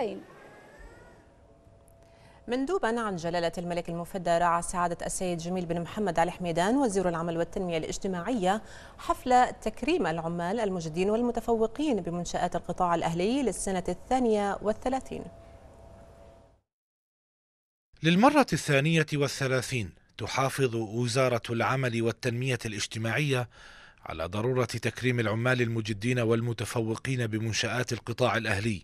البحرين مندوبا عن جلالة الملك المفدى رعى سعادة السيد جميل بن محمد علي حميدان وزير العمل والتنمية الاجتماعية حفل تكريم العمال المجدين والمتفوقين بمنشآت القطاع الأهلي للسنة الثانية والثلاثين للمرة الثانية والثلاثين تحافظ وزارة العمل والتنمية الاجتماعية على ضرورة تكريم العمال المجدين والمتفوقين بمنشآت القطاع الأهلي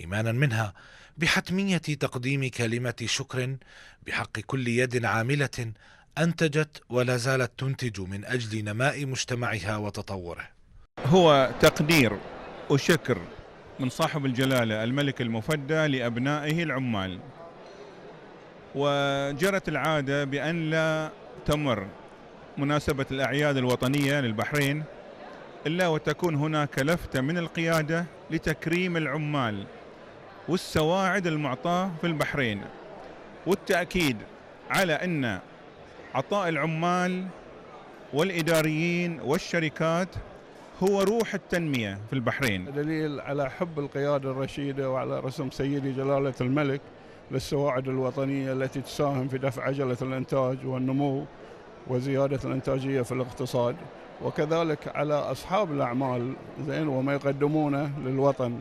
ايمانا منها بحتميه تقديم كلمه شكر بحق كل يد عامله انتجت ولا زالت تنتج من اجل نماء مجتمعها وتطوره. هو تقدير وشكر من صاحب الجلاله الملك المفدى لابنائه العمال. وجرت العاده بان لا تمر مناسبه الاعياد الوطنيه للبحرين الا وتكون هناك لفته من القياده لتكريم العمال والسواعد المعطاة في البحرين والتأكيد على أن عطاء العمال والإداريين والشركات هو روح التنمية في البحرين دليل على حب القيادة الرشيدة وعلى رسم سيدي جلالة الملك للسواعد الوطنية التي تساهم في دفع عجلة الإنتاج والنمو وزيادة الإنتاجية في الاقتصاد وكذلك على أصحاب الأعمال زين وما يقدمونه للوطن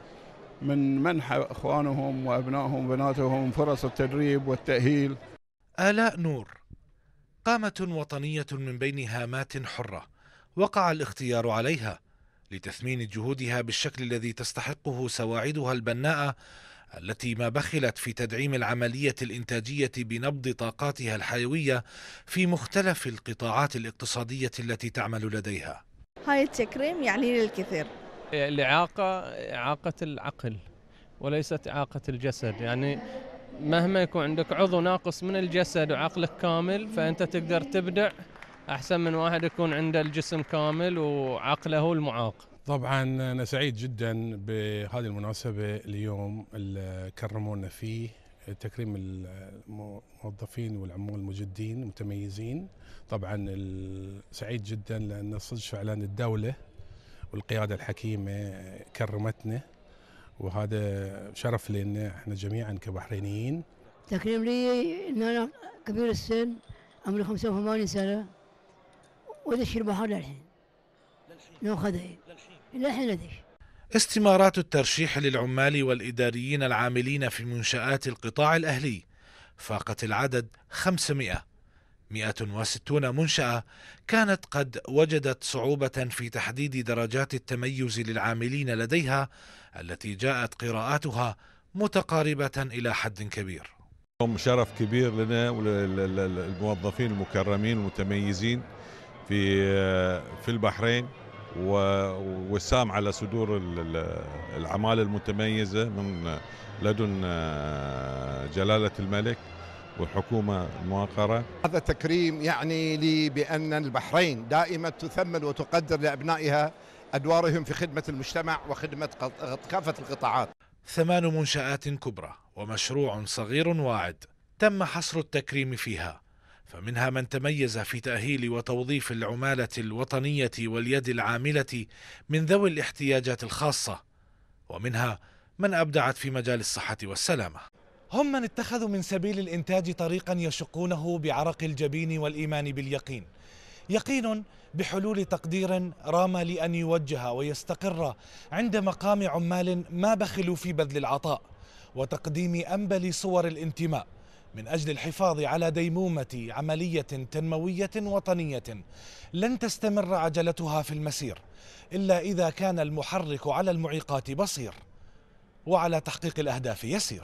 من منح اخوانهم وابنائهم وبناتهم فرص التدريب والتاهيل. آلاء نور قامة وطنية من بين هامات حرة وقع الاختيار عليها لتثمين جهودها بالشكل الذي تستحقه سواعدها البناءة التي ما بخلت في تدعيم العملية الإنتاجية بنبض طاقاتها الحيوية في مختلف القطاعات الاقتصادية التي تعمل لديها. هاي التكريم يعني للكثير. الإعاقة إعاقة العقل وليست إعاقة الجسد يعني مهما يكون عندك عضو ناقص من الجسد وعقلك كامل فأنت تقدر تبدع أحسن من واحد يكون عنده الجسم كامل وعقله المعاق طبعا أنا سعيد جدا بهذه المناسبة اليوم اللي كرمونا فيه تكريم الموظفين والعمال المجدين المتميزين طبعا سعيد جدا لأن صدق فعلا الدولة والقياده الحكيمه كرمتنا وهذا شرف لنا احنا جميعا كبحرينيين تكريم لي ان انا كبير السن عمري 85 سنه ودش البحر للحين للحين للحين ادش استمارات الترشيح للعمال والاداريين العاملين في منشات القطاع الاهلي فاقت العدد 500 160 منشأة كانت قد وجدت صعوبة في تحديد درجات التميز للعاملين لديها التي جاءت قراءاتها متقاربة إلى حد كبير. شرف كبير لنا وللموظفين المكرمين المتميزين في في البحرين ووسام على صدور العمالة المتميزة من لدن آه، جلالة الملك وحكومة موقرة هذا تكريم يعني لي بأن البحرين دائما تثمن وتقدر لأبنائها أدوارهم في خدمة المجتمع وخدمة كافة القطاعات ثمان منشآت كبرى ومشروع صغير واعد تم حصر التكريم فيها فمنها من تميز في تأهيل وتوظيف العمالة الوطنية واليد العاملة من ذوي الاحتياجات الخاصة ومنها من أبدعت في مجال الصحة والسلامة هم من اتخذوا من سبيل الإنتاج طريقا يشقونه بعرق الجبين والإيمان باليقين يقين بحلول تقدير رام لأن يوجه ويستقر عند مقام عمال ما بخلوا في بذل العطاء وتقديم أنبل صور الانتماء من أجل الحفاظ على ديمومة عملية تنموية وطنية لن تستمر عجلتها في المسير إلا إذا كان المحرك على المعيقات بصير وعلى تحقيق الأهداف يسير